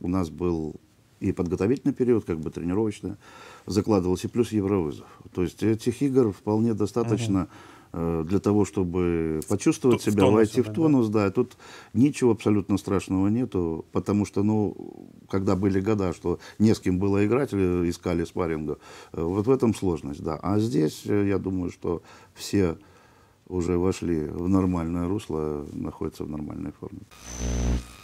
у нас был и подготовительный период, как бы тренировочный, закладывался, и плюс Евровызов. То есть этих игр вполне достаточно... Ага э, для того, чтобы почувствовать Т себя, в войти в тонус, да. да. Тут ничего абсолютно страшного нету, потому что, ну, когда были года, что не с кем было играть или э, искали спарринга, э, вот в этом сложность, да. А здесь, я думаю, что все уже вошли в нормальное русло, находятся в нормальной форме.